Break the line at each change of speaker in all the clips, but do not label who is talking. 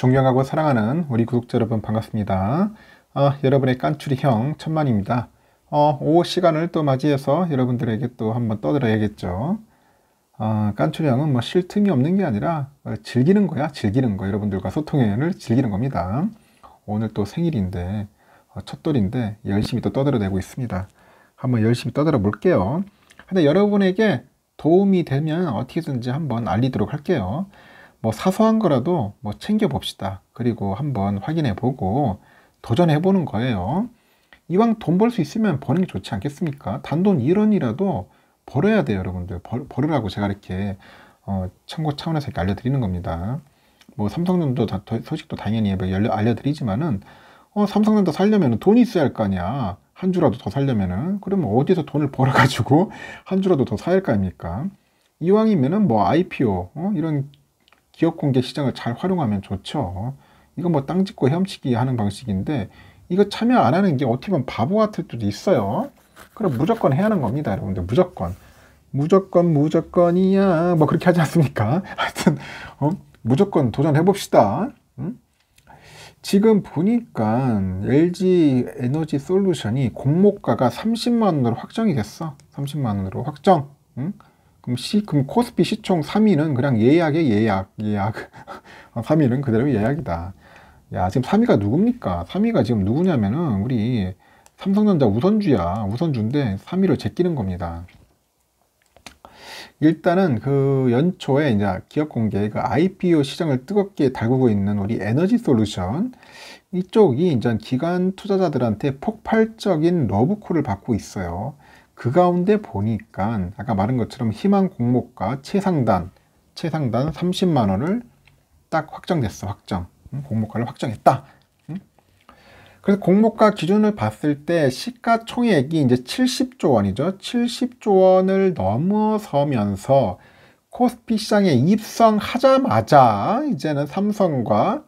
존경하고 사랑하는 우리 구독자 여러분 반갑습니다. 어, 여러분의 깐추리형 천만입니다. 어, 오후 시간을 또 맞이해서 여러분들에게 또 한번 떠들어야겠죠. 어, 아, 깐추리형은 뭐 쉴 틈이 없는 게 아니라 어, 즐기는 거야 즐기는 거 여러분들과 소통회 즐기는 겁니다. 오늘 또 생일인데 어, 첫돌인데 열심히 또 떠들어내고 있습니다. 한번 열심히 떠들어 볼게요. 근데 여러분에게 도움이 되면 어떻게든지 한번 알리도록 할게요. 뭐 사소한 거라도 뭐 챙겨봅시다. 그리고 한번 확인해보고 도전해보는 거예요. 이왕 돈 벌 수 있으면 버는 게 좋지 않겠습니까? 단돈 1원이라도 벌어야 돼요, 여러분들. 벌, 벌으라고 제가 이렇게 어, 참고 차원에서 이렇게 알려드리는 겁니다. 뭐 삼성전도 소식도 당연히 뭐 알려드리지만은 어, 삼성전자 살려면 돈이 있어야 할 거 아니야. 한 주라도 더 살려면은 그러면 어디서 돈을 벌어가지고 한 주라도 더 사야 할 거 아닙니까? 이왕이면은 뭐 IPO 어? 이런 기업 공개 시장을 잘 활용하면 좋죠. 이건 뭐 땅 짓고 헤엄치기 하는 방식인데 이거 참여 안 하는 게 어떻게 보면 바보 같을 수도 있어요. 그럼 무조건 해야 하는 겁니다. 여러분들 무조건. 무조건 무조건이야. 뭐 그렇게 하지 않습니까? 하여튼 어? 무조건 도전해봅시다. 음? 지금 보니까 LG 에너지 솔루션이 공모가가 30만 원으로 확정이 됐어. 30만 원으로 확정. 응? 음? 그럼 시, 그럼 코스피 시총 3위는 그냥 예약의 예약, 예약. 3위는 그대로 예약이다. 야, 지금 3위가 누굽니까? 3위가 지금 누구냐면은 우리 삼성전자 우선주야. 우선주인데 3위로 제끼는 겁니다. 일단은 그 연초에 이제 기업 공개, 그 IPO 시장을 뜨겁게 달구고 있는 우리 에너지 솔루션. 이쪽이 이제 기관 투자자들한테 폭발적인 러브콜을 받고 있어요. 그 가운데 보니까 아까 말한 것처럼 희망 공모가 최상단, 최상단 30만 원을 딱 확정됐어. 확정. 공모가를 확정했다. 그래서 공모가 기준을 봤을 때 시가총액이 이제 70조 원이죠. 70조 원을 넘어서면서 코스피 시장에 입성하자마자 이제는 삼성과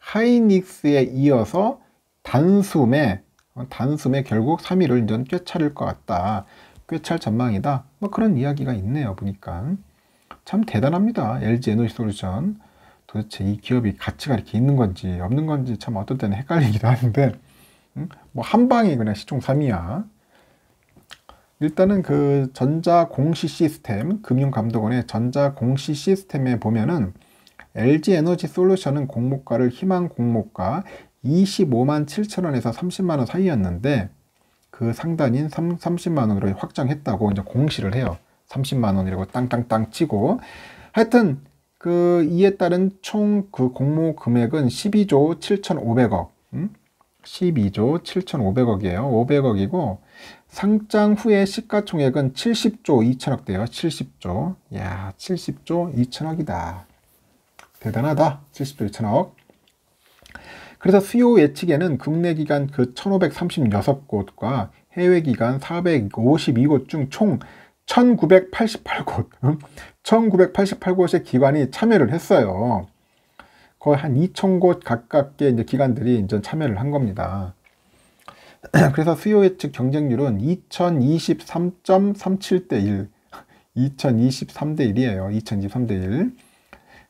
하이닉스에 이어서 단숨에 단숨에 결국 3위를 넌꿰찰을것 같다. 꿰찰 전망이다. 뭐 그런 이야기가 있네요. 보니까. 참 대단합니다. LG 에너지 솔루션. 도대체 이 기업이 가치가 이렇게 있는 건지 없는 건지 참 어떤 때는 헷갈리기도 하는데 음? 뭐한 방에 그냥 시총 3위야. 일단은 그 전자공시 시스템 금융감독원의 전자공시 시스템에 보면은 LG 에너지 솔루션은 공모가를 희망 공모가, 25만 7천 원에서 30만 원 사이였는데 그 상단인 3, 0만 원으로 확장했다고 이제 공시를 해요. 30만 원이라고 땅땅땅 치고 하여튼 그 이에 따른 총 그 공모 금액은 12조 7,500억. 음? 12조 7,500억이에요. 500억이고 상장 후에 시가총액은 70조 2천억 대요 70조. 야, 70조 2천억이다. 대단하다. 70조 2천억. 그래서 수요 예측에는 국내 기간그 1536곳과 해외 기간 452곳 중 총 1988곳, 1988곳의 기관이 참여를 했어요. 거의 한 2,000곳 가깝게 이제 기관들이 이제 참여를 한 겁니다. 그래서 수요 예측 경쟁률은 2023.37대 1, 2023대 1이에요. 2023대 1.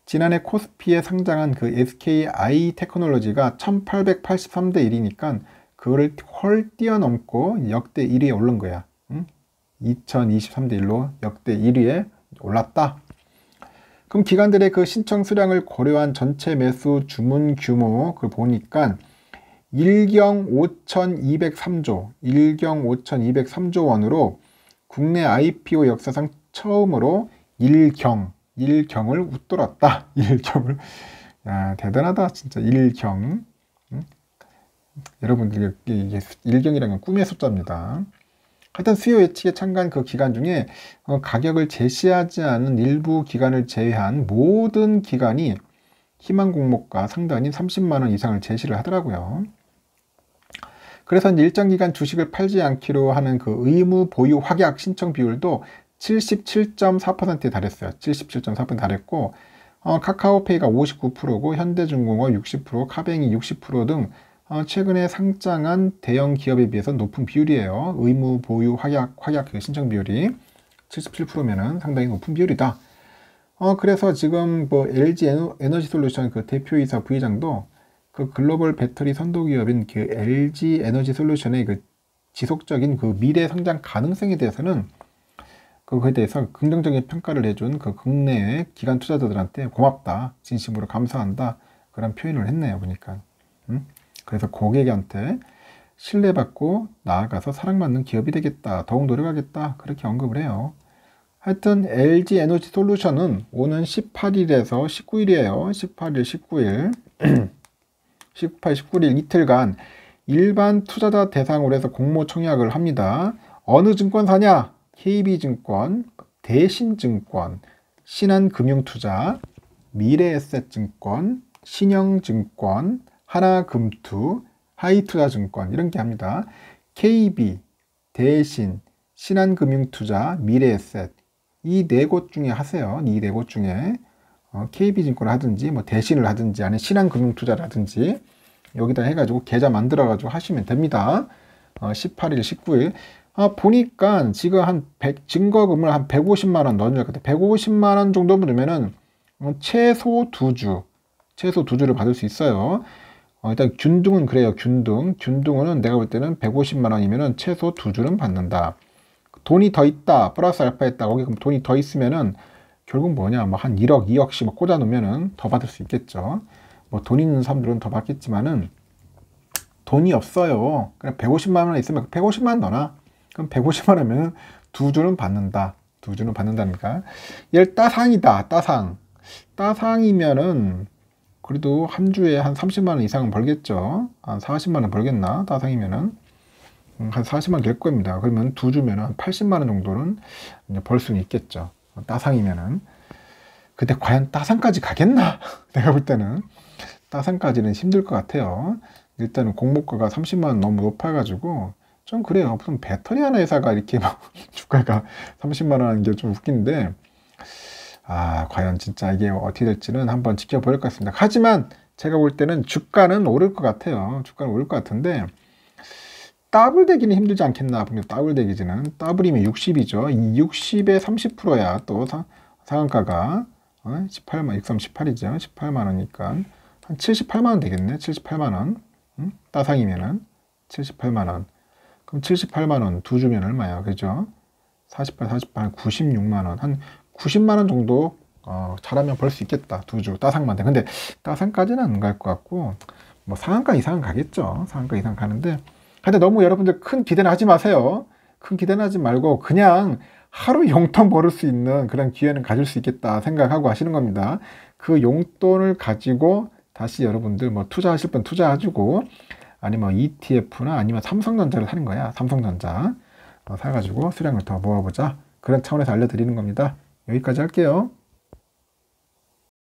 지난해 코스피에 상장한 그 SKI 테크놀로지가 1883대 1이니까 그거를 헐 뛰어넘고 역대 1위에 오른 거야. 응? 2023대 1로 역대 1위에 올랐다. 그럼 기관들의 그 신청 수량을 고려한 전체 매수 주문 규모 그 보니까 1경 5,203조, 1경 5,203조 원으로 국내 IPO 역사상 처음으로 1경 일경을 웃돌았다. 일경을 야 대단하다 진짜 일경 응? 여러분들 이게 일경이라는 건 꿈의 숫자입니다. 하여튼 수요 예측에 참가한 그 기간 중에 어, 가격을 제시하지 않은 일부 기간을 제외한 모든 기간이 희망 공모가 상단인 30만원 이상을 제시를 하더라고요. 그래서 일정 기간 주식을 팔지 않기로 하는 그 의무 보유 확약 신청 비율도 77.4%에 달했어요. 77.4% 달했고 어, 카카오페이가 59%고 현대중공업 60%, 카뱅이 60%등 어, 최근에 상장한 대형 기업에 비해서 높은 비율이에요. 의무 보유 확약 확약 그 신청 비율이 77%면은 상당히 높은 비율이다. 어, 그래서 지금 뭐 LG 에너지 솔루션 그 대표이사 부의장도 그 글로벌 배터리 선도 기업인 그 LG 에너지 솔루션의 그 지속적인 그 미래 성장 가능성에 대해서는 그거에 대해서 긍정적인 평가를 해준 그 국내의 기관 투자자들한테 고맙다, 진심으로 감사한다 그런 표현을 했네요 보니까. 음? 그래서 고객한테 신뢰받고 나아가서 사랑받는 기업이 되겠다, 더욱 노력하겠다 그렇게 언급을 해요. 하여튼 LG 에너지 솔루션은 오는 18일에서 19일이에요. 18일, 19일, 18, 19일 이틀간 일반 투자자 대상으로 해서 공모 청약을 합니다. 어느 증권사냐? KB증권, 대신증권, 신한금융투자, 미래에셋증권, 신영증권, 하나금투, 하이투자증권 이렇게 합니다. KB, 대신, 신한금융투자, 미래에셋 이 네 곳 중에 하세요. 이 네 곳 중에 어, KB증권을 하든지 뭐 대신을 하든지 아니면 신한금융투자라든지 여기다 해가지고 계좌 만들어가지고 하시면 됩니다. 어, 18일, 19일 아, 보니까 지금 한 100, 증거금을 한 150만 원 넣어줄 것 같아요. 150만 원 정도 넣으면은 어, 최소 두 주, 최소 두 주를 받을 수 있어요. 어, 일단 균등은 그래요. 균등. 균등은 내가 볼 때는 150만 원이면은 최소 두 주는 받는다. 돈이 더 있다. 플러스 알파 있다. 거기 그럼 돈이 더 있으면은 결국 뭐냐? 뭐한 1억, 2억씩 뭐 꽂아 놓으면은 더 받을 수 있겠죠. 뭐 돈 있는 사람들은 더 받겠지만은 돈이 없어요. 그냥 150만 원 있으면 150만 원 넣어놔. 그럼 150만 원이면두 주는 받는다. 두 주는 받는다니까. 얘를 따상이다. 따상. 따상이면은 그래도 한 주에 한 30만 원 이상은 벌겠죠. 한 40만 원 벌겠나? 따상이면은. 음, 한 40만 될 겁니다. 그러면 두 주면 한 80만 원 정도는 벌 수는 있겠죠. 따상이면은. 근데 과연 따상까지 가겠나? 내가 볼 때는 따상까지는 힘들 것 같아요. 일단은 공모가가 30만 원 너무 높아가지고 좀 그래요. 무슨 배터리 하나 회사가 이렇게 막 주가가 30만 원 하는 게 좀 웃긴데 아 과연 진짜 이게 어떻게 될지는 한번 지켜볼 것 같습니다. 하지만 제가 볼 때는 주가는 오를 것 같아요. 주가는 오를 것 같은데 더블되기는 힘들지 않겠나 봅니 더블되기지는 더블이면 60이죠. 60에 30%야 또 사, 상한가가 18만 6 3 18이죠. 18만 원이니까 한 78만 원 되겠네. 78만 원 응? 따상이면은 78만 원. 그럼 78만원 두 주면 얼마야 그죠 48 48 96만원 한 90만원 정도 어, 잘하면 벌 수 있겠다 두주 따상만 돼 근데 따상까지는 안 갈 것 같고 뭐 상한가 이상은 가겠죠 상한가 이상 가는데 근데 너무 여러분들 큰 기대는 하지 마세요 큰 기대는 하지 말고 그냥 하루 용돈 벌을 수 있는 그런 기회는 가질 수 있겠다 생각하고 하시는 겁니다 그 용돈을 가지고 다시 여러분들 뭐 투자하실 분 투자하시고 아니면 ETF나 아니면 삼성전자를 사는 거야. 삼성전자 어, 사가지고 수량을 더 모아보자. 그런 차원에서 알려드리는 겁니다. 여기까지 할게요.